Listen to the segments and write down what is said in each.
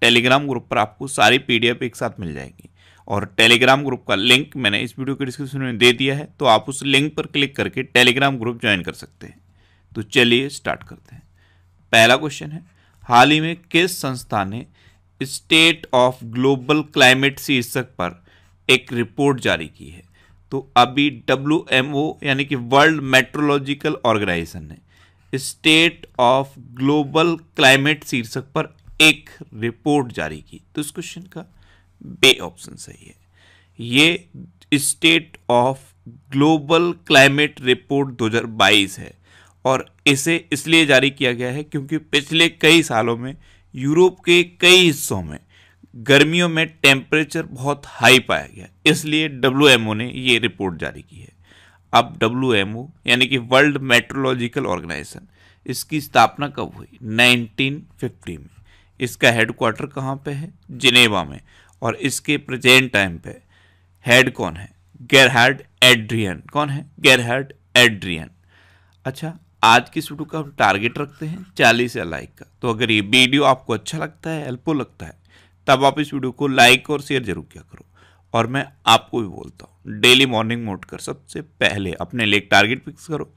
Telegram group पर आपको सारी पीडीएफ एक साथ मिल जाएगी और टेलीग्राम ग्रुप का लिंक मैंने इस वीडियो के डिस्क्रिप्शन में दे दिया है तो आप उस लिंक पर क्लिक करके टेलीग्राम ग्रुप ज्वाइन कर सकते हैं तो चलिए स्टार्ट करते हैं पहला क्वेश्चन है हाल ही में किस संस्था ने स्टेट ऑफ ग्लोबल क्लाइमेट शीर्षक पर एक रिपोर्ट जारी की है तो अभी डब्ल्यू एम ओ यानी कि वर्ल्ड मेट्रोलॉजिकल ऑर्गेनाइजेशन ने स्टेट ऑफ ग्लोबल क्लाइमेट शीर्षक पर एक रिपोर्ट जारी की तो इस क्वेश्चन का बे ऑप्शन सही है ये State of Global Climate report 2022 है और इसे इसलिए जारी किया गया है क्योंकि पिछले कई सालों में यूरोप के कई हिस्सों में गर्मियों में टेम्परेचर बहुत हाई पाया गया इसलिए डब्ल्यू ने ये रिपोर्ट जारी की है अब डब्ल्यू यानी कि वर्ल्ड मेट्रोलॉजिकल ऑर्गेनाइजेशन इसकी स्थापना कब हुई 1950 में इसका हेडक्वार्टर कहाँ पे है जिनेवा में और इसके प्रेजेंट टाइम पे हेड कौन है गैरहार्ड एड्रियन कौन है गैरहार्ड एड्रियन अच्छा आज की वीडियो का हम टारगेट रखते हैं चालीस या लाइक का तो अगर ये वीडियो आपको अच्छा लगता है हेल्पफुल लगता है तब आप इस वीडियो को लाइक और शेयर जरूर किया करो और मैं आपको भी बोलता हूँ डेली मॉर्निंग मोड कर सबसे पहले अपने लिए टारगेट फिक्स करो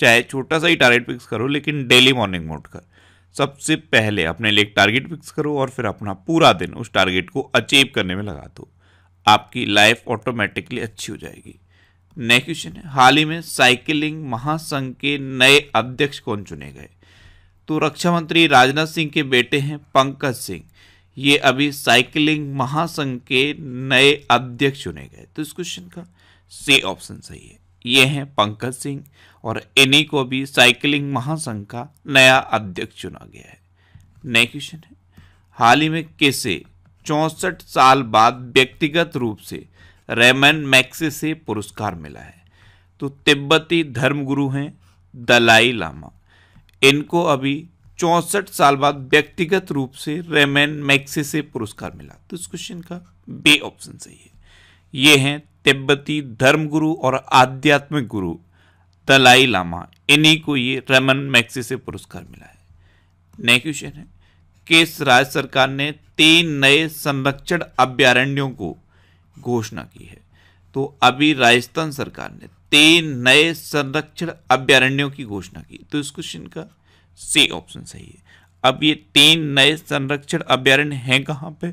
चाहे छोटा सा ही टारगेट फिक्स करो लेकिन डेली मॉर्निंग मोड कर सबसे पहले अपने लिए एक टारगेट फिक्स करो और फिर अपना पूरा दिन उस टारगेट को अचीव करने में लगा दो आपकी लाइफ ऑटोमेटिकली अच्छी हो जाएगी नेक्स्ट क्वेश्चन है हाल ही में साइकिलिंग महासंघ के नए अध्यक्ष कौन चुने गए तो रक्षा मंत्री राजनाथ सिंह के बेटे हैं पंकज सिंह ये अभी साइकिलिंग महासंघ के नए अध्यक्ष चुने गए तो इस क्वेश्चन का सी ऑप्शन सही है ये हैं पंकज सिंह और इन्हीं को भी साइकिलिंग महासंघ का नया अध्यक्ष चुना गया है नए क्वेश्चन है हाल ही में कैसे चौंसठ साल बाद व्यक्तिगत रूप से रेमन मैक्से से पुरस्कार मिला है तो तिब्बती धर्मगुरु हैं दलाई लामा इनको अभी चौंसठ साल बाद व्यक्तिगत रूप से रेमन मैक्से से पुरस्कार मिला तो इस क्वेश्चन का बे ऑप्शन सही है ये हैं तिब्बती धर्मगुरु और आध्यात्मिक गुरु दलाई लामा इन्हीं को ये रमन से पुरस्कार मिला है नया क्वेश्चन है किस राज्य सरकार ने तीन नए संरक्षण अभ्यारण्यों को घोषणा की है तो अभी राजस्थान सरकार ने तीन नए संरक्षण अभ्यारण्यों की घोषणा की तो इस क्वेश्चन का सी ऑप्शन सही है अब ये तीन नए संरक्षण अभ्यारण्य हैं कहाँ पे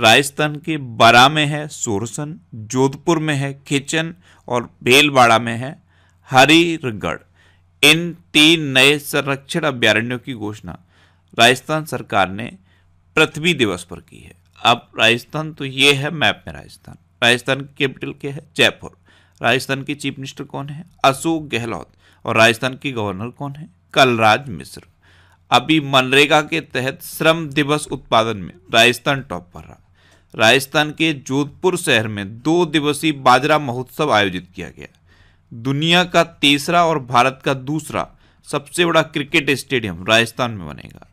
राजस्थान के बरा में है सोरसन जोधपुर में है खिचन और भीलवाड़ा में है हरिगढ़ इन तीन नए संरक्षण अभ्यारण्यों की घोषणा राजस्थान सरकार ने पृथ्वी दिवस पर की है अब राजस्थान तो ये है मैप में राजस्थान राजस्थान की कैपिटल क्या है जयपुर राजस्थान के चीफ मिनिस्टर कौन है अशोक गहलोत और राजस्थान के गवर्नर कौन है कलराज मिश्र अभी मनरेगा के तहत श्रम दिवस उत्पादन में राजस्थान टॉप पर रहा राजस्थान के जोधपुर शहर में दो दिवसीय बाजरा महोत्सव आयोजित किया गया दुनिया का तीसरा और भारत का दूसरा सबसे बड़ा क्रिकेट स्टेडियम राजस्थान में बनेगा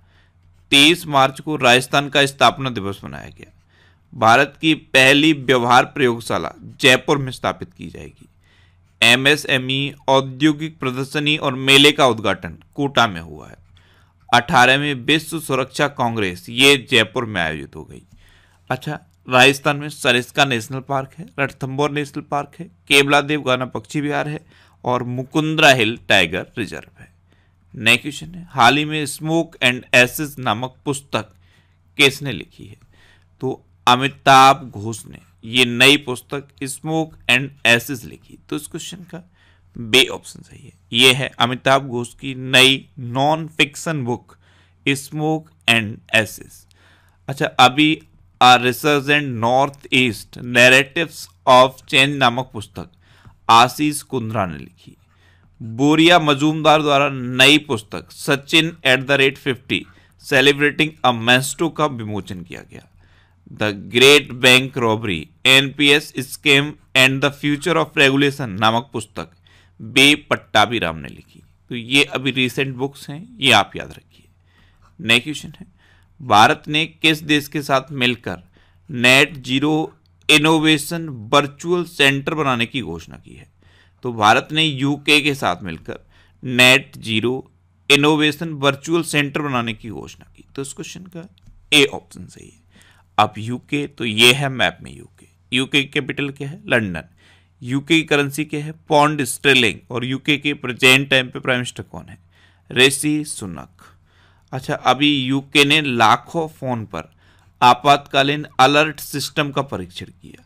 तेईस मार्च को राजस्थान का स्थापना दिवस मनाया गया भारत की पहली व्यवहार प्रयोगशाला जयपुर में स्थापित की जाएगी एमएसएमई औद्योगिक प्रदर्शनी और मेले का उद्घाटन कोटा में हुआ है अठारहवीं विश्व सुरक्षा कांग्रेस ये जयपुर में आयोजित हो गई अच्छा राजस्थान में सरिस्का नेशनल पार्क है रणथम्बोर नेशनल पार्क है केवला देव गाना पक्षी विहार है और मुकुंद्रा हिल टाइगर रिजर्व है नए क्वेश्चन है हाल ही में स्मोक एंड एसिस नामक पुस्तक किसने लिखी है तो अमिताभ घोष ने ये नई पुस्तक स्मोक एंड एसिस लिखी तो इस क्वेश्चन का बे ऑप्शन सही है ये है अमिताभ घोष की नई non fiction book smoke and ashes अच्छा अभी R and north east narratives of change नामक पुस्तक आशीष कुंद्रा ने लिखी बोरिया मजूमदार द्वारा नई पुस्तक Sachin at the rate fifty celebrating a maestro का विमोचन किया गया the great bank robbery N P S scheme and the future of regulation नामक पुस्तक बे पट्टाभिराम राम ने लिखी तो ये अभी रिसेंट बुक्स हैं ये आप याद रखिए नेक्स्ट क्वेश्चन है भारत ने किस देश के साथ मिलकर net zero innovation virtual centre बनाने की घोषणा की है तो भारत ने यूके के साथ मिलकर net zero innovation virtual centre बनाने की घोषणा की तो इस क्वेश्चन का ए ऑप्शन सही है अब यूके तो ये है मैप में यूके यूके की कैपिटल क्या है लंदन यूके की करेंसी क्या है पॉन्ड स्ट्रेलिंग और यूके के प्रेजेंट टाइम पे प्राइम मिनिस्टर कौन है रेसी सुनक अच्छा अभी यूके ने लाखों फ़ोन पर आपातकालीन अलर्ट सिस्टम का परीक्षण किया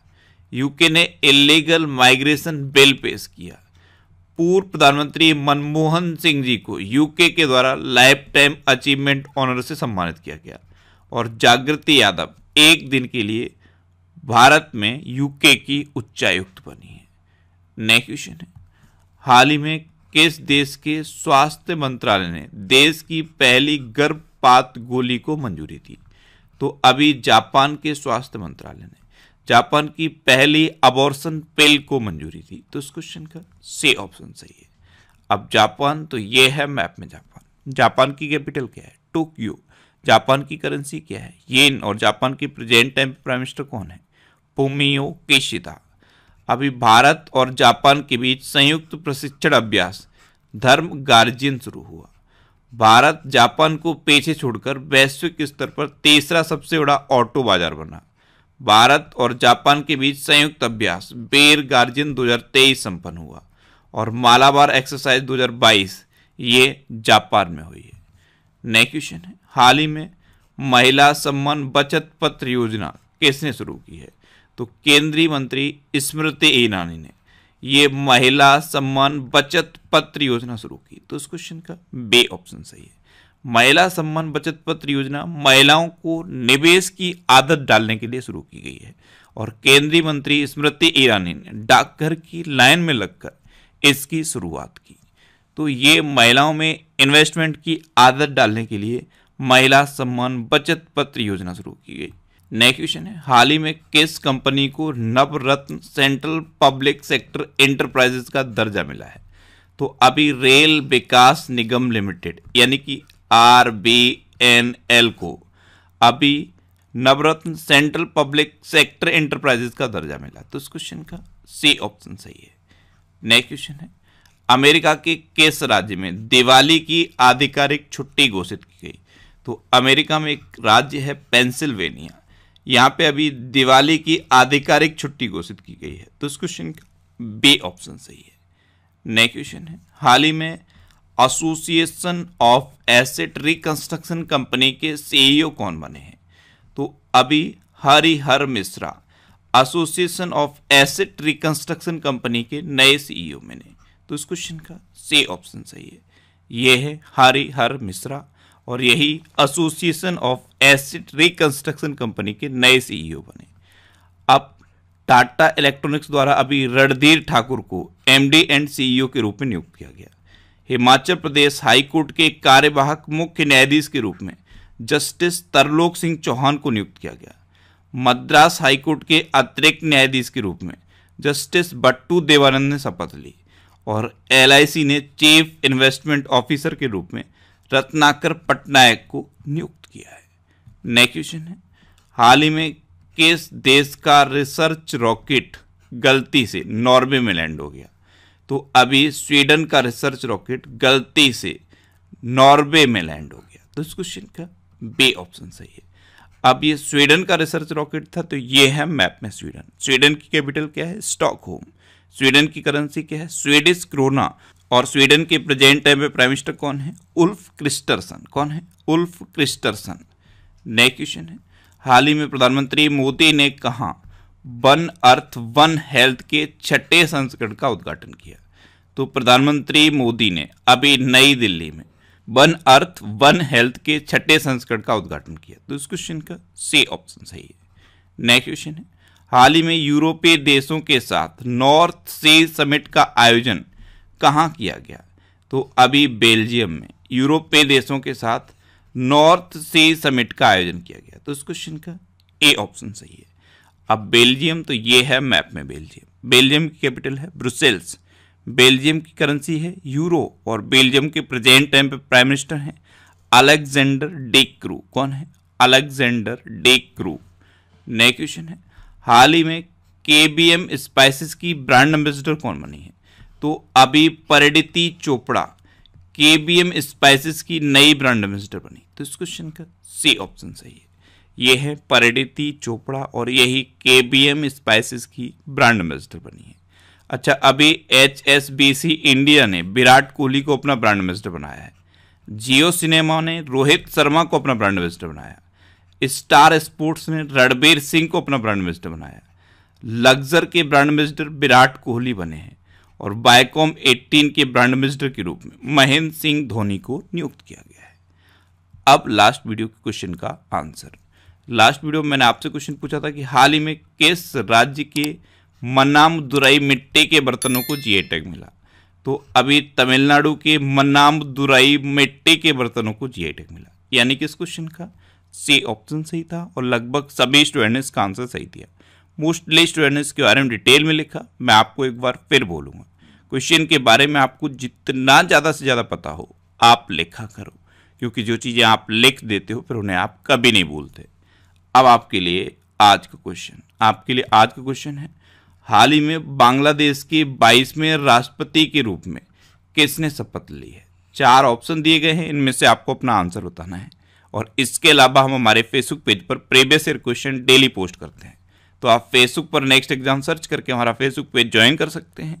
यूके ने इलीगल माइग्रेशन बिल पेश किया पूर्व प्रधानमंत्री मनमोहन सिंह जी को यूके के द्वारा लाइफ टाइम अचीवमेंट ऑनर से सम्मानित किया गया और जागृति यादव एक दिन के लिए भारत में यूके की उच्चायुक्त बनी है नेक्स्ट क्वेश्चन है हाल ही में किस देश के स्वास्थ्य मंत्रालय ने देश की पहली गर्भपात गोली को मंजूरी दी तो अभी जापान के स्वास्थ्य मंत्रालय ने जापान की पहली अबॉर्सन पिल को मंजूरी दी तो इस क्वेश्चन का से ऑप्शन सही है अब जापान तो ये है मैप में जापान जापान की कैपिटल क्या है टोक्यो जापान की करेंसी क्या है येन और जापान की प्रेजेंट टाइम प्राइम मिनिस्टर कौन है पोमियो केशिदा अभी भारत और जापान के बीच संयुक्त प्रशिक्षण अभ्यास धर्म गार्जियन शुरू हुआ भारत जापान को पीछे छोड़कर वैश्विक स्तर पर तीसरा सबसे बड़ा ऑटो बाजार बना भारत और जापान के बीच संयुक्त अभ्यास बेर गार्जियन 2023 संपन्न हुआ और मालाबार एक्सरसाइज 2022 ये जापान में हुई है नए क्वेश्चन है हाल ही में महिला सम्मान बचत पत्र योजना किसने शुरू की है तो केंद्रीय मंत्री स्मृति ईरानी ने ये महिला सम्मान बचत पत्र योजना शुरू की तो इस क्वेश्चन का बे ऑप्शन सही है महिला सम्मान बचत पत्र योजना महिलाओं को निवेश की आदत डालने के लिए शुरू की गई है और केंद्रीय मंत्री स्मृति ईरानी ने डाकघर की लाइन में लगकर इसकी शुरुआत की तो ये महिलाओं में इन्वेस्टमेंट की आदत डालने के लिए महिला सम्मान बचत पत्र योजना शुरू की गई नया क्वेश्चन है हाल ही में किस कंपनी को Navratna central public sector enterprises का दर्जा मिला है तो अभी रेल विकास निगम लिमिटेड यानी कि आर बी एन एल को अभी Navratna central public sector enterprises का दर्जा मिला तो इस क्वेश्चन का सी ऑप्शन सही है नेक्स्ट क्वेश्चन है अमेरिका के किस राज्य में दिवाली की आधिकारिक छुट्टी घोषित की गई तो अमेरिका में एक राज्य है पेंसिल्वेनिया यहाँ पे अभी दिवाली की आधिकारिक छुट्टी घोषित की गई है तो इस क्वेश्चन का बी ऑप्शन सही है नए क्वेश्चन है हाल ही में association of asset reconstruction company के सीईओ e कौन बने हैं तो अभी Harihar Mishra association of asset reconstruction company के नए सीईओ e बने तो इस क्वेश्चन का सी ऑप्शन सही है ये है हरिहर मिश्रा और यही association of acid reconstruction company के नए सीईओ e बने अब टाटा इलेक्ट्रॉनिक्स द्वारा अभी रणधीर ठाकुर को एमडी एंड सीईओ के रूप में नियुक्त किया गया हिमाचल प्रदेश हाईकोर्ट के कार्यवाहक मुख्य न्यायाधीश के रूप में जस्टिस तरलोक सिंह चौहान को नियुक्त किया गया मद्रास हाईकोर्ट के अतिरिक्त न्यायाधीश के रूप में जस्टिस बट्टू देवानंद ने शपथ ली और एल ने चीफ इन्वेस्टमेंट ऑफिसर के रूप में रत्नाकर पटनायक को नियुक्त किया है नेक्स्ट क्वेश्चन है हाल ही में किस देश का रिसर्च रॉकेट गलती से नॉर्वे में लैंड हो गया तो अभी स्वीडन का रिसर्च रॉकेट गलती से नॉर्वे में लैंड हो गया तो इस क्वेश्चन का बे ऑप्शन सही है अब ये स्वीडन का रिसर्च रॉकेट था तो ये है मैप में स्वीडन स्वीडन की कैपिटल क्या है स्टॉकहोम स्वीडन की करेंसी क्या है स्वीडिश क्रोना और स्वीडन के प्रेजेंट टाइम में प्राइम मिनिस्टर कौन है उल्फ क्रिस्टरसन कौन है उल्फ क्रिस्टरसन नए क्वेश्चन है हाल ही में प्रधानमंत्री मोदी ने कहा वन अर्थ वन हेल्थ के छठे संस्करण का उद्घाटन किया तो प्रधानमंत्री मोदी ने अभी नई दिल्ली में वन अर्थ वन हेल्थ के छठे संस्करण का उद्घाटन किया तो इस क्वेश्चन का सी ऑप्शन सही है नेक्स्ट क्वेश्चन है हाल ही में यूरोपीय देशों के साथ नॉर्थ सी समिट का आयोजन कहाँ किया गया तो अभी बेल्जियम में यूरोपीय देशों के साथ नॉर्थ सी समिट का आयोजन किया गया तो इस क्वेश्चन का ए ऑप्शन सही है अब बेल्जियम तो ये है मैप में बेल्जियम बेल्जियम की कैपिटल है ब्रुसेल्स बेल्जियम की करेंसी है यूरो और बेल्जियम के प्रेजेंट टाइम पे प्राइम मिनिस्टर हैं अलेक्जेंडर डे क्रू कौन है अलेक्जेंडर डे क्रू नए क्वेश्चन है हाल ही में के बी स्पाइसिस की ब्रांड एम्बेसडर कौन बनी है तो अभी परिणति चोपड़ा के बी एम स्पाइसिस की नई ब्रांड एम्बेसिडर बनी तो इस क्वेश्चन का सी ऑप्शन सही है ये है परिणति चोपड़ा और यही के बी एम स्पाइसिस की ब्रांड एम्बेसिडर बनी है अच्छा अभी H S B C India ने विराट कोहली को अपना ब्रांड एम्बेसिडर बनाया है जियो सिनेमा ने रोहित शर्मा को अपना ब्रांड एम्बेसिडर बनाया स्टार स्पोर्ट्स ने रणबीर सिंह को अपना ब्रांड एम्बेसिडर बनाया लग्जर के ब्रांड एम्बेसिडर विराट कोहली बने हैं और बायकॉम 18 के ब्रांड एम्बेसडर के रूप में महेंद्र सिंह धोनी को नियुक्त किया गया है अब लास्ट वीडियो के क्वेश्चन का आंसर लास्ट वीडियो में मैंने आपसे क्वेश्चन पूछा था कि हाल ही में किस राज्य के मनाम दुराई मिट्टी के बर्तनों को जीए टैग मिला तो अभी तमिलनाडु के मनाम दुराई मिट्टी के बर्तनों को जीए टैग मिला यानी कि इस क्वेश्चन का सी ऑप्शन सही था और लगभग सभी स्टूडेंट ने इसका आंसर सही दिया मोस्टली स्टूडेंट्स के बारे में डिटेल में लिखा मैं आपको एक बार फिर बोलूँगा क्वेश्चन के बारे में आपको जितना ज़्यादा से ज़्यादा पता हो आप लिखा करो क्योंकि जो चीज़ें आप लिख देते हो फिर उन्हें आप कभी नहीं भूलते अब आपके लिए आज का क्वेश्चन आपके लिए आज का क्वेश्चन है हाल ही में बांग्लादेश के बाईसवें राष्ट्रपति के रूप में किसने शपथ ली है चार ऑप्शन दिए गए हैं इनमें से आपको अपना आंसर बताना है और इसके अलावा हम हमारे फेसबुक पेज पर previous year question daily post करते हैं तो आप फेसबुक पर नेक्स्ट एग्जाम सर्च करके हमारा फेसबुक पेज ज्वाइन कर सकते हैं